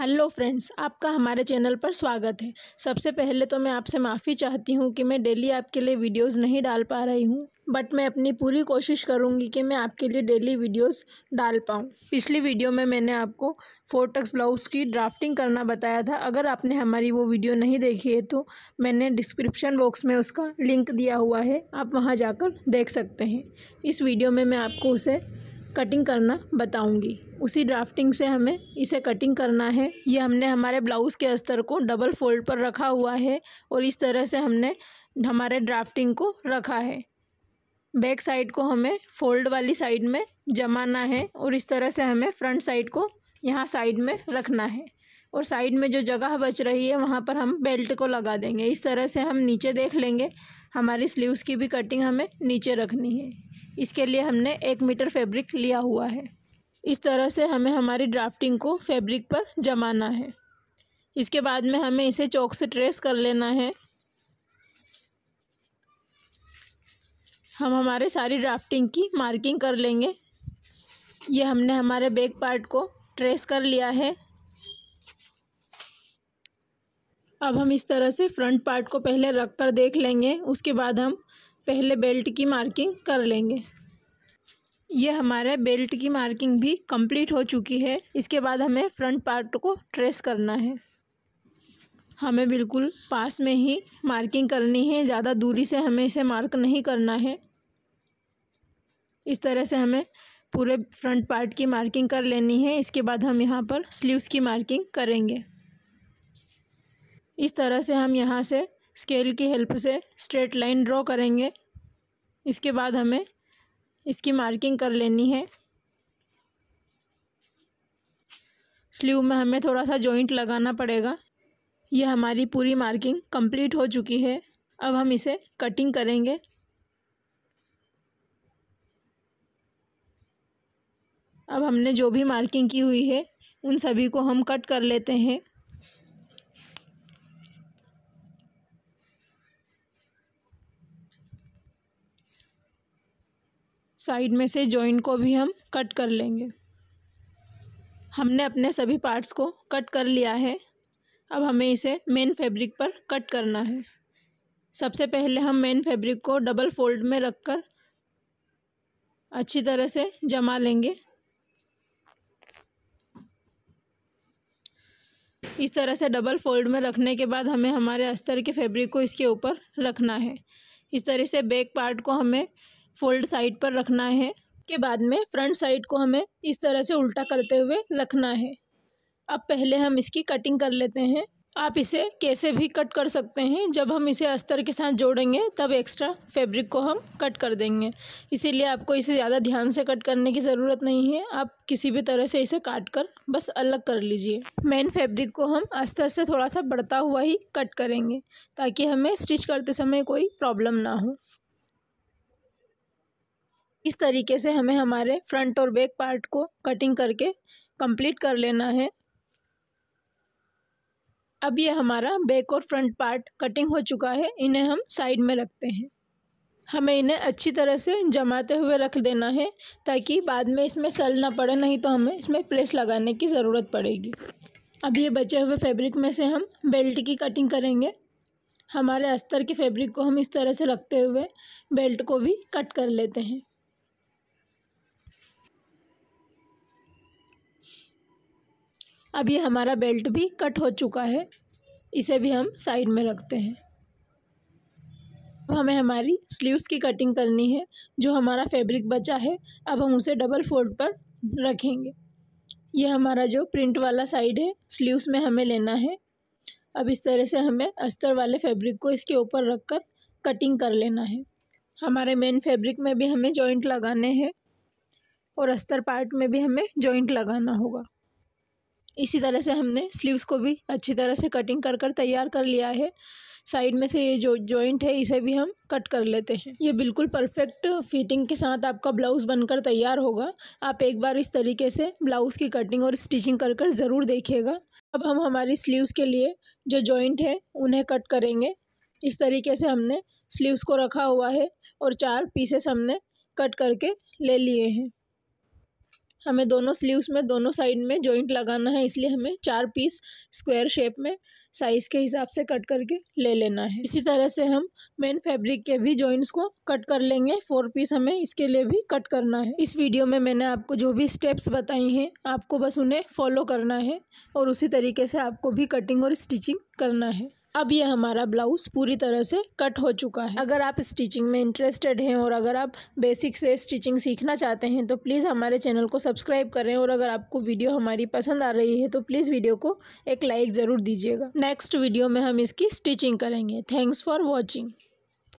hello friends आपका हमारे channel पर स्वागत है सबसे पहले तो मैं आपसे माफ़ी चाहती हूँ कि मैं डेली आपके लिए वीडियोस नहीं डाल पा रही हूँ बट मैं अपनी पूरी कोशिश करूँगी कि मैं आपके लिए डेली वीडियोस डाल पाऊँ पिछली वीडियो में मैंने आपको फोटक्स ब्लाउज़ की ड्राफ्टिंग करना बताया था अगर आपने हमारी वो वीडियो नहीं देखी है तो मैंने डिस्क्रिप्शन बॉक्स में उसका लिंक दिया हुआ है आप वहाँ जाकर देख सकते हैं इस वीडियो में मैं आपको उसे कटिंग करना बताऊंगी उसी ड्राफ्टिंग से हमें इसे कटिंग करना है ये हमने हमारे ब्लाउज़ के अस्तर को डबल फोल्ड पर रखा हुआ है और इस तरह से हमने हमारे ड्राफ्टिंग को रखा है बैक साइड को हमें फोल्ड वाली साइड में जमाना है और इस तरह से हमें फ्रंट साइड को यहाँ साइड में रखना है और साइड में जो जगह बच रही है वहाँ पर हम बेल्ट को लगा देंगे इस तरह से हम नीचे देख लेंगे हमारी स्लीव्स की भी कटिंग हमें नीचे रखनी है इसके लिए हमने एक मीटर फैब्रिक लिया हुआ है इस तरह से हमें हमारी ड्राफ्टिंग को फैब्रिक पर जमाना है इसके बाद में हमें इसे चौक से ट्रेस कर लेना है हम हमारे सारी ड्राफ्टिंग की मार्किंग कर लेंगे ये हमने हमारे बैक पार्ट को ट्रेस कर लिया है अब हम इस तरह से फ्रंट पार्ट को पहले रख कर देख लेंगे उसके बाद हम पहले बेल्ट की मार्किंग कर लेंगे ये हमारे बेल्ट की मार्किंग भी कंप्लीट हो चुकी है इसके बाद हमें फ्रंट पार्ट को ट्रेस करना है हमें बिल्कुल पास में ही मार्किंग करनी है ज़्यादा दूरी से हमें इसे मार्क नहीं करना है इस तरह से हमें पूरे फ्रंट पार्ट की मार्किंग कर लेनी है इसके बाद हम यहाँ पर स्लीव्स की मार्किंग करेंगे इस तरह से हम यहाँ से स्केल की हेल्प से स्ट्रेट लाइन ड्रॉ करेंगे इसके बाद हमें इसकी मार्किंग कर लेनी है स्लीव में हमें थोड़ा सा जॉइंट लगाना पड़ेगा यह हमारी पूरी मार्किंग कंप्लीट हो चुकी है अब हम इसे कटिंग करेंगे अब हमने जो भी मार्किंग की हुई है उन सभी को हम कट कर लेते हैं साइड में से जॉइंट को भी हम कट कर लेंगे हमने अपने सभी पार्ट्स को कट कर लिया है अब हमें इसे मेन फैब्रिक पर कट करना है सबसे पहले हम मेन फैब्रिक को डबल फोल्ड में रखकर अच्छी तरह से जमा लेंगे इस तरह से डबल फोल्ड में रखने के बाद हमें हमारे अस्तर के फैब्रिक को इसके ऊपर रखना है इस तरह से बैक पार्ट को हमें फोल्ड साइड पर रखना है के बाद में फ्रंट साइड को हमें इस तरह से उल्टा करते हुए रखना है अब पहले हम इसकी कटिंग कर लेते हैं आप इसे कैसे भी कट कर सकते हैं जब हम इसे अस्तर के साथ जोड़ेंगे तब एक्स्ट्रा फैब्रिक को हम कट कर देंगे इसीलिए आपको इसे ज़्यादा ध्यान से कट करने की ज़रूरत नहीं है आप किसी भी तरह से इसे काट कर बस अलग कर लीजिए मेन फैब्रिक को हम अस्तर से थोड़ा सा बढ़ता हुआ ही कट करेंगे ताकि हमें स्टिच करते समय कोई प्रॉब्लम ना हो इस तरीके से हमें हमारे फ्रंट और बैक पार्ट को कटिंग करके कंप्लीट कर लेना है अब ये हमारा बैक और फ्रंट पार्ट कटिंग हो चुका है इन्हें हम साइड में रखते हैं हमें इन्हें अच्छी तरह से जमाते हुए रख देना है ताकि बाद में इसमें सल ना पड़े नहीं तो हमें इसमें प्रेस लगाने की ज़रूरत पड़ेगी अब ये बचे हुए फैब्रिक में से हम बेल्ट की कटिंग करेंगे हमारे अस्तर के फैब्रिक को हम इस तरह से रखते हुए बेल्ट को भी कट कर लेते हैं अब ये हमारा बेल्ट भी कट हो चुका है इसे भी हम साइड में रखते हैं अब हमें हमारी स्लीव्स की कटिंग करनी है जो हमारा फैब्रिक बचा है अब हम उसे डबल फोल्ड पर रखेंगे ये हमारा जो प्रिंट वाला साइड है स्लीव्स में हमें लेना है अब इस तरह से हमें अस्तर वाले फैब्रिक को इसके ऊपर रख कर कटिंग कर लेना है हमारे मेन फैब्रिक में भी हमें जॉइंट लगाने हैं और अस्तर पार्ट में भी हमें जॉइंट लगाना होगा इसी तरह से हमने स्लीव्स को भी अच्छी तरह से कटिंग कर कर तैयार कर लिया है साइड में से ये जो जॉइंट है इसे भी हम कट कर लेते हैं ये बिल्कुल परफेक्ट फिटिंग के साथ आपका ब्लाउज़ बनकर तैयार होगा आप एक बार इस तरीके से ब्लाउज़ की कटिंग और स्टिचिंग कर कर ज़रूर देखिएगा अब हम हमारी स्लीव्स के लिए जो जॉइंट है उन्हें कट करेंगे इस तरीके से हमने स्लीव्स को रखा हुआ है और चार पीसेस हमने कट करके ले लिए हैं हमें दोनों स्लीव्स में दोनों साइड में जॉइंट लगाना है इसलिए हमें चार पीस स्क्वायर शेप में साइज़ के हिसाब से कट करके ले लेना है इसी तरह से हम मेन फैब्रिक के भी जॉइंट्स को कट कर लेंगे फोर पीस हमें इसके लिए भी कट करना है इस वीडियो में मैंने आपको जो भी स्टेप्स बताई हैं आपको बस उन्हें फॉलो करना है और उसी तरीके से आपको भी कटिंग और स्टिचिंग करना है अब ये हमारा ब्लाउज़ पूरी तरह से कट हो चुका है अगर आप स्टिचिंग में इंटरेस्टेड हैं और अगर आप बेसिक से स्टिचिंग सीखना चाहते हैं तो प्लीज़ हमारे चैनल को सब्सक्राइब करें और अगर आपको वीडियो हमारी पसंद आ रही है तो प्लीज़ वीडियो को एक लाइक ज़रूर दीजिएगा नेक्स्ट वीडियो में हम इसकी स्टिचिंग करेंगे थैंक्स फॉर वॉचिंग